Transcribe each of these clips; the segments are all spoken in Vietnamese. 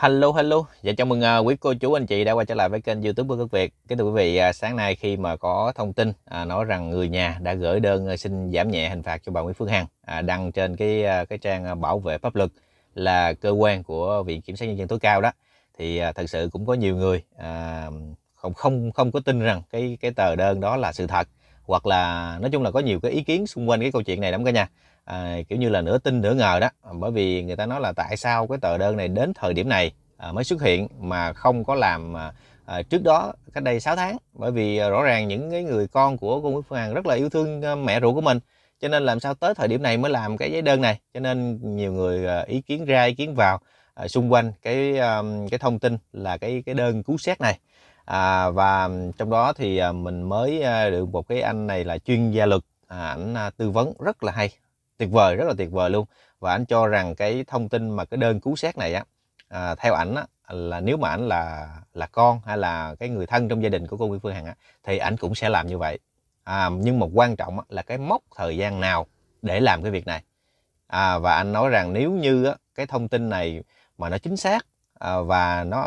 hello hello dạ chào mừng uh, quý cô chú anh chị đã quay trở lại với kênh youtube của Cước Việt kính thưa quý vị uh, sáng nay khi mà có thông tin uh, nói rằng người nhà đã gửi đơn uh, xin giảm nhẹ hình phạt cho bà Nguyễn Phương Hằng uh, đăng trên cái uh, cái trang bảo vệ pháp luật là cơ quan của viện kiểm sát nhân dân tối cao đó thì uh, thật sự cũng có nhiều người uh, không không không có tin rằng cái cái tờ đơn đó là sự thật hoặc là nói chung là có nhiều cái ý kiến xung quanh cái câu chuyện này lắm cả nhà à, kiểu như là nửa tin nửa ngờ đó bởi vì người ta nói là tại sao cái tờ đơn này đến thời điểm này à, mới xuất hiện mà không có làm à, à, trước đó cách đây 6 tháng bởi vì à, rõ ràng những cái người con của cô Nguyễn Phương Hằng rất là yêu thương à, mẹ ruột của mình cho nên làm sao tới thời điểm này mới làm cái giấy đơn này cho nên nhiều người à, ý kiến ra ý kiến vào à, xung quanh cái à, cái thông tin là cái cái đơn cứu xét này à, và trong đó thì à, mình mới à, được một cái anh này là chuyên gia luật à, ảnh à, tư vấn rất là hay tuyệt vời rất là tuyệt vời luôn và anh cho rằng cái thông tin mà cái đơn cứu xét này á à, theo ảnh á là nếu mà ảnh là là con hay là cái người thân trong gia đình của cô Nguyễn Phương Hằng á thì ảnh cũng sẽ làm như vậy à, nhưng mà quan trọng là cái mốc thời gian nào để làm cái việc này à, và anh nói rằng nếu như á, cái thông tin này mà nó chính xác Ờ, và nó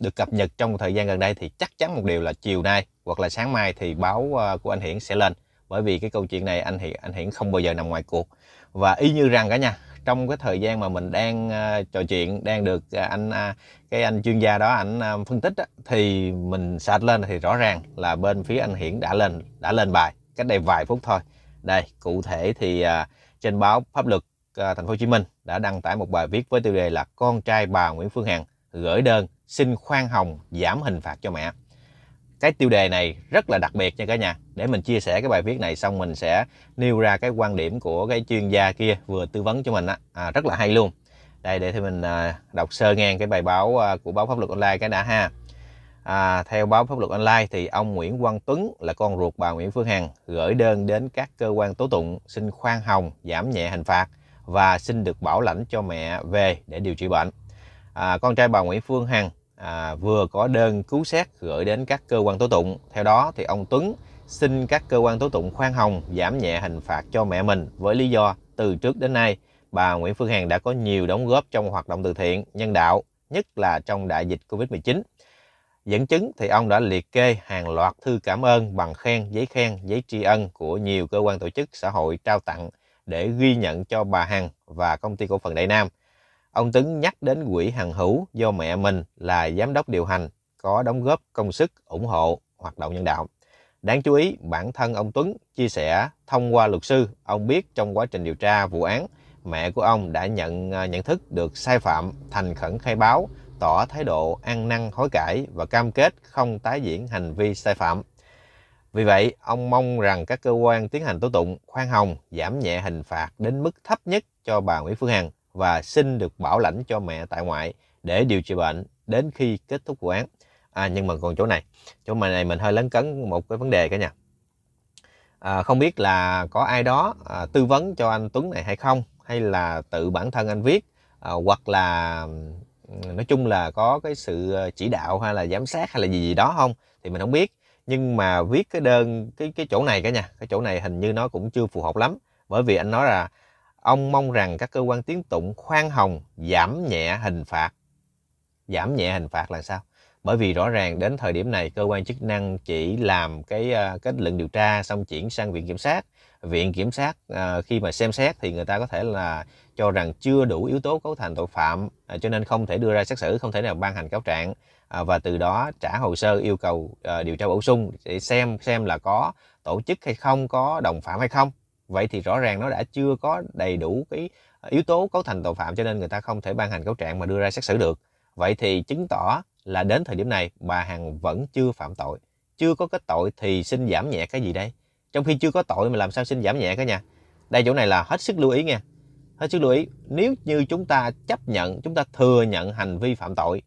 được cập nhật trong thời gian gần đây thì chắc chắn một điều là chiều nay hoặc là sáng mai thì báo ờ, của anh Hiển sẽ lên bởi vì cái câu chuyện này anh Hiển anh Hiển không bao giờ nằm ngoài cuộc và y như rằng cả nhà trong cái thời gian mà mình đang ờ, trò chuyện đang được anh à, cái anh chuyên gia đó anh phân tích đó, thì mình search lên thì rõ ràng là bên phía anh Hiển đã lên đã lên bài cách đây vài phút thôi đây cụ thể thì trên báo pháp luật À, thành phố Hồ Chí Minh đã đăng tải một bài viết với tiêu đề là con trai bà Nguyễn Phương Hằng gửi đơn xin khoan hồng giảm hình phạt cho mẹ. Cái tiêu đề này rất là đặc biệt nha cả nhà. Để mình chia sẻ cái bài viết này xong mình sẽ nêu ra cái quan điểm của cái chuyên gia kia vừa tư vấn cho mình á, à, rất là hay luôn. Đây để thì mình à, đọc sơ ngang cái bài báo à, của báo pháp luật online cái đã ha. À, theo báo pháp luật online thì ông Nguyễn Quang Tuấn là con ruột bà Nguyễn Phương Hằng gửi đơn đến các cơ quan tố tụng xin khoan hồng giảm nhẹ hình phạt và xin được bảo lãnh cho mẹ về để điều trị bệnh. À, con trai bà Nguyễn Phương Hằng à, vừa có đơn cứu xét gửi đến các cơ quan tố tụng. Theo đó thì ông Tuấn xin các cơ quan tố tụng khoan hồng giảm nhẹ hình phạt cho mẹ mình với lý do từ trước đến nay bà Nguyễn Phương Hằng đã có nhiều đóng góp trong hoạt động từ thiện, nhân đạo, nhất là trong đại dịch Covid-19. Dẫn chứng thì ông đã liệt kê hàng loạt thư cảm ơn bằng khen, giấy khen, giấy tri ân của nhiều cơ quan tổ chức xã hội trao tặng để ghi nhận cho bà Hằng và công ty cổ phần Đại Nam. Ông Tấn nhắc đến quỹ Hằng Hữu do mẹ mình là giám đốc điều hành có đóng góp công sức ủng hộ hoạt động nhân đạo. Đáng chú ý, bản thân ông Tuấn chia sẻ thông qua luật sư, ông biết trong quá trình điều tra vụ án, mẹ của ông đã nhận ờ, nhận thức được sai phạm, thành khẩn khai báo, tỏ thái độ ăn năn hối cải và cam kết không tái diễn hành vi sai phạm. Vì vậy, ông mong rằng các cơ quan tiến hành tố tụng khoan hồng giảm nhẹ hình phạt đến mức thấp nhất cho bà Nguyễn Phương Hằng và xin được bảo lãnh cho mẹ tại ngoại để điều trị bệnh đến khi kết thúc vụ án. À, nhưng mà còn chỗ này, chỗ mà này mình hơi lấn cấn một cái vấn đề cả nhà. À, không biết là có ai đó à, tư vấn cho anh Tuấn này hay không, hay là tự bản thân anh viết, à, hoặc là nói chung là có cái sự ờ, chỉ đạo hay là giám sát hay là gì gì đó không, thì mình không biết nhưng mà viết cái đơn cái cái chỗ này cả nhà cái chỗ này hình như nó cũng chưa phù hợp lắm bởi vì anh nói là ông mong rằng các cơ quan tiến tụng khoan hồng giảm nhẹ hình phạt giảm nhẹ hình phạt là sao bởi vì rõ ràng đến thời điểm này cơ quan chức năng chỉ làm cái ờ, kết luận điều tra xong chuyển sang viện kiểm sát viện kiểm sát à, khi mà xem xét thì người ta có thể là cho rằng chưa đủ yếu tố cấu thành tội phạm à, cho nên không thể đưa ra xét xử không thể nào ban hành cáo trạng à, và từ đó trả hồ sơ yêu cầu à, điều tra bổ sung để xem xem là có tổ chức hay không có đồng phạm hay không vậy thì rõ ràng nó đã chưa có đầy đủ cái yếu tố cấu thành tội phạm cho nên người ta không thể ban hành cáo trạng mà đưa ra xét xử được vậy thì chứng tỏ là đến thời điểm này bà hằng vẫn chưa phạm tội chưa có kết tội thì xin giảm nhẹ cái gì đây trong khi chưa có tội mà làm sao xin giảm nhẹ cả nhà đây chỗ này là hết sức lưu ý nha hết sức lưu ý nếu như chúng ta chấp nhận chúng ta thừa nhận hành vi phạm tội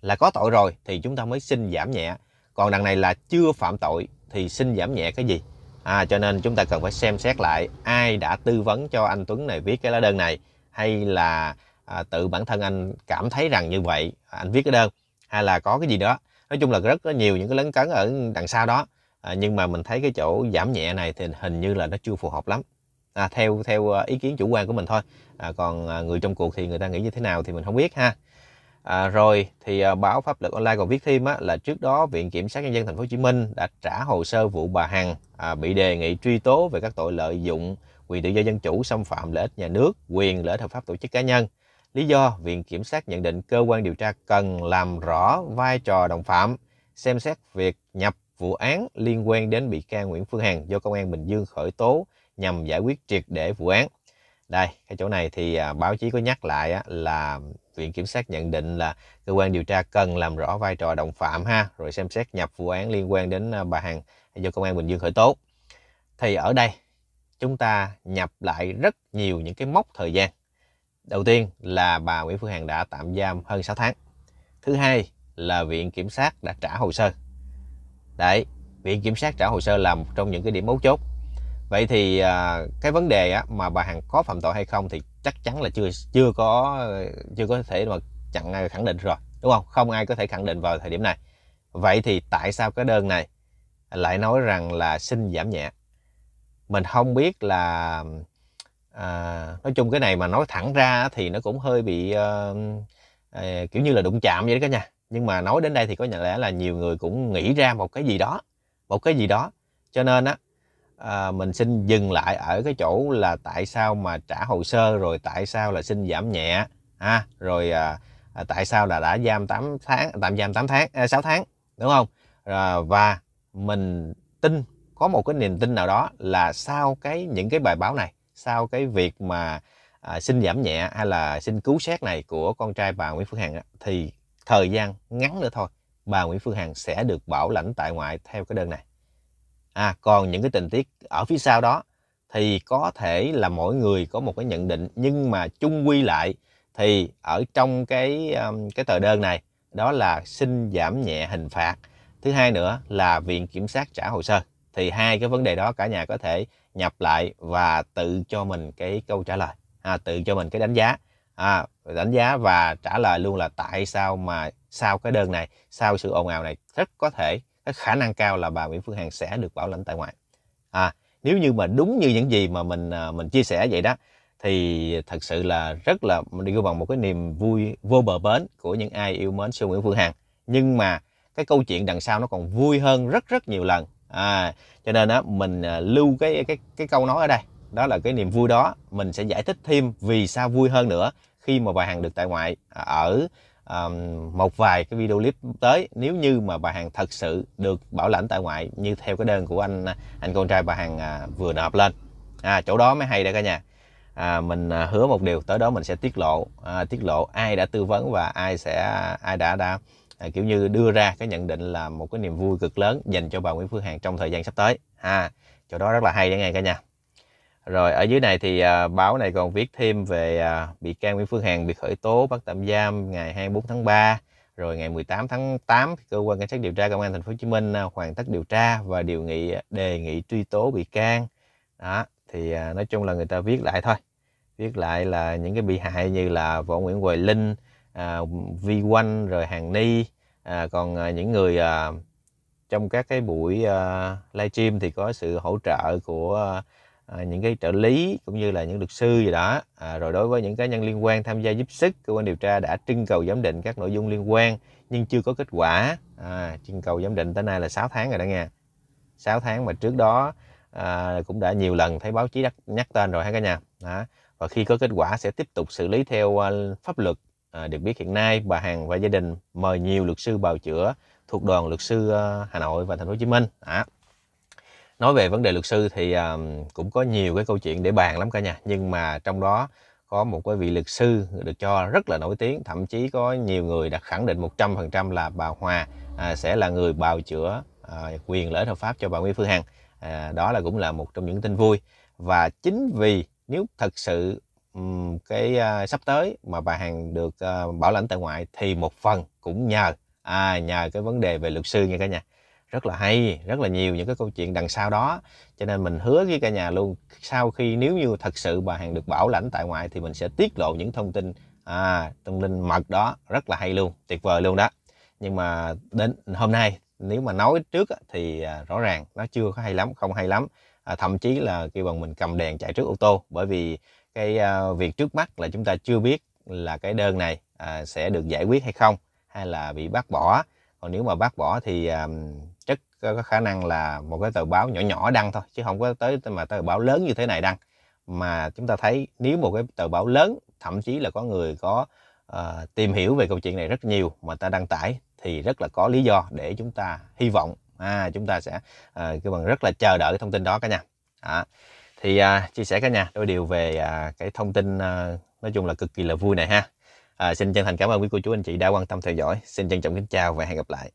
là có tội rồi thì chúng ta mới xin giảm nhẹ còn đằng này là chưa phạm tội thì xin giảm nhẹ cái gì à, cho nên chúng ta cần phải xem xét lại ai đã tư vấn cho anh Tuấn này viết cái lá đơn này hay là à, tự bản thân anh cảm thấy rằng như vậy anh viết cái đơn hay là có cái gì đó nói chung là rất nhiều những cái lấn cấn ở đằng sau đó à, nhưng mà mình thấy cái chỗ giảm nhẹ này thì hình như là nó chưa phù hợp lắm à, theo theo ờ, ý kiến chủ quan của mình thôi à, còn à, người trong cuộc thì người ta nghĩ như thế nào thì mình không biết ha à, rồi thì à, báo pháp luật online còn viết thêm á, là trước đó viện kiểm sát nhân dân thành phố hồ chí minh đã trả hồ sơ vụ bà hằng à, bị đề nghị truy tố về các tội lợi dụng quyền tự do dân chủ xâm phạm lợi ích nhà nước quyền lợi ích hợp pháp tổ chức cá nhân lý do viện kiểm sát nhận định cơ quan điều tra cần làm rõ vai trò đồng phạm xem xét việc nhập vụ án liên quan đến bị can Nguyễn Phương Hằng do Công an Bình Dương khởi tố nhằm giải quyết triệt để vụ án. Đây, cái chỗ này thì à, báo chí có nhắc lại là Viện Kiểm sát nhận định là cơ quan điều tra cần làm rõ vai trò đồng phạm ha, rồi xem xét nhập vụ án liên quan đến à, bà Hằng do Công an Bình Dương khởi tố. Thì ở đây chúng ta nhập lại rất nhiều những cái mốc thời gian. Đầu tiên là bà Nguyễn Phương Hằng đã tạm giam hơn 6 tháng. Thứ hai là Viện Kiểm sát đã trả hồ sơ đấy viện kiểm sát trả hồ sơ là một trong những cái điểm mấu chốt vậy thì à, cái vấn đề á, mà bà hằng có phạm tội hay không thì chắc chắn là chưa chưa có chưa có thể mà chặn khẳng định rồi đúng không không ai có thể khẳng định vào thời điểm này vậy thì tại sao cái đơn này lại nói rằng là xin giảm nhẹ mình không biết là à, nói chung cái này mà nói thẳng ra thì nó cũng hơi bị à, à, kiểu như là đụng chạm vậy đó cả nhà nhưng mà nói đến đây thì có lẽ là nhiều người cũng nghĩ ra một cái gì đó một cái gì đó cho nên á à, mình xin dừng lại ở cái chỗ là tại sao mà trả hồ sơ rồi tại sao là xin giảm nhẹ ha rồi à, à tại sao là đã giam 8 tháng tạm giam 8 tháng à, 6 tháng đúng không à, và mình tin có một cái niềm tin nào đó là sau cái những cái bài báo này sau cái việc mà à, xin giảm nhẹ hay là xin cứu xét này của con trai bà Nguyễn Phương Hằng thì thời gian ngắn nữa thôi bà Nguyễn Phương Hằng sẽ được bảo lãnh tại ngoại theo cái đơn này. À, còn những cái tình tiết ở phía sau đó thì có thể là mỗi người có một cái nhận định nhưng mà chung quy lại thì ở trong cái um, cái tờ đơn này đó là xin giảm nhẹ hình phạt. Thứ hai nữa là viện kiểm sát trả hồ sơ. Thì hai cái vấn đề đó cả nhà có thể nhập lại và tự cho mình cái câu trả lời, à, tự cho mình cái đánh giá. À, đánh giá và trả lời luôn là tại sao mà sau cái đơn này sau sự ồn ào này rất có thể cái khả năng cao là bà Nguyễn Phương Hằng sẽ được bảo lãnh tại ngoại à nếu như mà đúng như những gì mà mình à, mình chia sẻ vậy đó thì thật sự là rất là đi vô bằng một cái niềm vui vô bờ bến của những ai yêu mến siêu Nguyễn Phương Hằng nhưng mà cái câu chuyện đằng sau nó còn vui hơn rất rất nhiều lần à cho nên á, mình à, lưu cái cái cái câu nói ở đây đó là cái niềm vui đó mình sẽ giải thích thêm vì sao vui hơn nữa khi mà bài hàng được tại ngoại à, ở um, một vài cái video clip tới nếu như mà bà hàng thật sự được bảo lãnh tại ngoại như theo cái đơn của anh à, anh con trai bà hàng à, vừa nộp lên à, chỗ đó mới hay đây cả nhà à, mình hứa một điều tới đó mình sẽ tiết lộ à, tiết lộ ai đã tư vấn và ai sẽ ai đã đã à, kiểu như đưa ra cái nhận định là một cái niềm vui cực lớn dành cho bà Nguyễn Phương Hằng trong thời gian sắp tới à, chỗ đó rất là hay đấy nghe cả nhà rồi ở dưới này thì à, báo này còn viết thêm về à, bị can Nguyễn Phương Hằng bị khởi tố bắt tạm giam ngày 24 tháng 3 rồi ngày 18 tháng 8 cơ quan cảnh sát điều tra công an thành phố Hồ Chí Minh à, hoàn tất điều tra và điều nghị à, đề nghị truy tố bị can đó thì à, nói chung là người ta viết lại thôi viết lại là những cái bị hại như là võ Nguyễn Hoài Linh à, Vi Quanh rồi Hàng Ni à, còn à, những người à, trong các cái buổi à, livestream thì có sự hỗ trợ của à, à, những cái trợ lý cũng như là những luật sư gì đó à, rồi đối với những cá nhân liên quan tham gia giúp sức cơ quan điều tra đã trưng cầu giám định các nội dung liên quan nhưng chưa có kết quả à, trưng cầu giám định tới nay là 6 tháng rồi đó nghe 6 tháng mà trước đó à, cũng đã nhiều lần thấy báo chí đắc, nhắc tên rồi ha cả nhà đó. và khi có kết quả sẽ tiếp tục xử lý theo uh, pháp luật à, được biết hiện nay bà Hằng và gia đình mời nhiều luật sư bào chữa thuộc đoàn luật sư uh, Hà Nội và Thành phố Hồ Chí Minh đó nói về vấn đề luật sư thì um, cũng có nhiều cái câu chuyện để bàn lắm cả nhà nhưng mà trong đó có một cái vị luật sư được cho rất là nổi tiếng thậm chí có nhiều người đã khẳng định 100% là bà Hòa à, sẽ là người bào chữa à, quyền lợi hợp pháp cho bà Nguyễn Phương Hằng à, đó là cũng là một trong những tin vui và chính vì nếu thật sự um, cái uh, sắp tới mà bà Hằng được uh, bảo lãnh tại ngoại thì một phần cũng nhờ à, nhờ cái vấn đề về luật sư nha cả nhà rất là hay rất là nhiều những cái câu chuyện đằng sau đó cho nên mình hứa với cả nhà luôn sau khi nếu như thật sự bà hàng được bảo lãnh tại ngoại thì mình sẽ tiết lộ những thông tin à, thông tin mật đó rất là hay luôn tuyệt vời luôn đó nhưng mà đến hôm nay nếu mà nói trước thì à, rõ ràng nó chưa có hay lắm không hay lắm à, thậm chí là khi bằng mình cầm đèn chạy trước ô tô bởi vì cái uh, việc trước mắt là chúng ta chưa biết là cái đơn này uh, sẽ được giải quyết hay không hay là bị bác bỏ còn nếu mà bác bỏ thì à, chắc có khả năng là một cái tờ báo nhỏ nhỏ đăng thôi chứ không có tới mà tờ báo lớn như thế này đăng mà chúng ta thấy nếu một cái tờ báo lớn thậm chí là có người có uh, tìm hiểu về câu chuyện này rất nhiều mà ta đăng tải thì rất là có lý do để chúng ta hy vọng à, chúng ta sẽ ờ, uh, cái bằng rất là chờ đợi cái thông tin đó cả nhà à, thì uh, chia sẻ cả nhà đôi điều về uh, cái thông tin uh, nói chung là cực kỳ là vui này ha À, xin chân thành cảm ơn quý cô chú anh chị đã quan tâm theo dõi. Xin trân trọng kính chào và hẹn gặp lại.